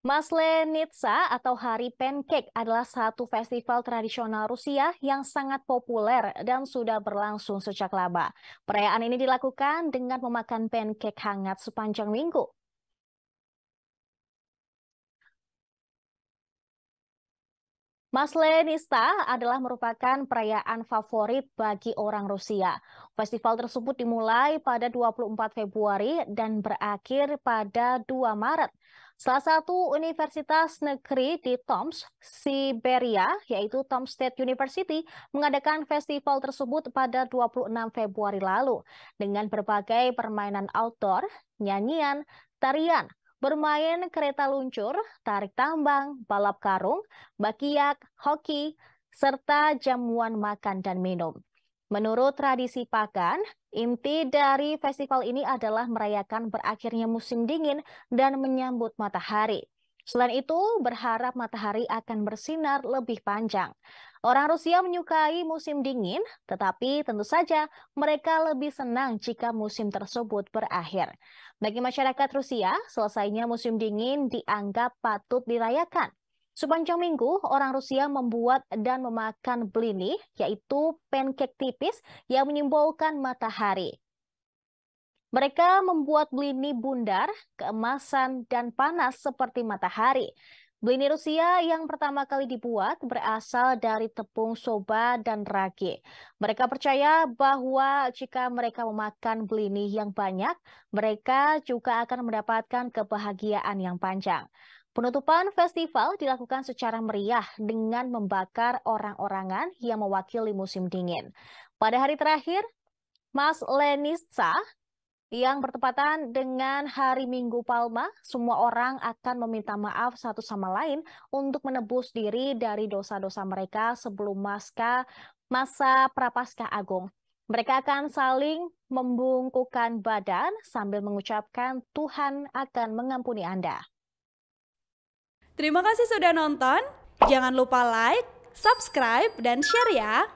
Maslenitsa atau Hari Pancake adalah satu festival tradisional Rusia yang sangat populer dan sudah berlangsung sejak lama. Perayaan ini dilakukan dengan memakan pancake hangat sepanjang minggu. Mas Lenista adalah merupakan perayaan favorit bagi orang Rusia. Festival tersebut dimulai pada 24 Februari dan berakhir pada 2 Maret. Salah satu universitas negeri di Tomsk, Siberia, yaitu Tomsk State University, mengadakan festival tersebut pada 26 Februari lalu dengan berbagai permainan outdoor, nyanyian, tarian, bermain kereta luncur, tarik tambang, balap karung, bakiak, hoki, serta jamuan makan dan minum. Menurut tradisi pakan, inti dari festival ini adalah merayakan berakhirnya musim dingin dan menyambut matahari. Selain itu, berharap matahari akan bersinar lebih panjang. Orang Rusia menyukai musim dingin, tetapi tentu saja mereka lebih senang jika musim tersebut berakhir. Bagi masyarakat Rusia, selesainya musim dingin dianggap patut dirayakan. Sepanjang minggu, orang Rusia membuat dan memakan blini, yaitu pancake tipis yang menyimbolkan matahari. Mereka membuat blini bundar, keemasan, dan panas seperti matahari. Blini Rusia yang pertama kali dibuat berasal dari tepung soba dan ragi. Mereka percaya bahwa jika mereka memakan blini yang banyak, mereka juga akan mendapatkan kebahagiaan yang panjang. Penutupan festival dilakukan secara meriah dengan membakar orang-orangan yang mewakili musim dingin. Pada hari terakhir, Mas Lenisa yang bertepatan dengan Hari Minggu Palma, semua orang akan meminta maaf satu sama lain untuk menebus diri dari dosa-dosa mereka sebelum masa masa Prapaskah Agung. Mereka akan saling membungkukan badan sambil mengucapkan Tuhan akan mengampuni Anda. Terima kasih sudah nonton. Jangan lupa like, subscribe, dan share ya.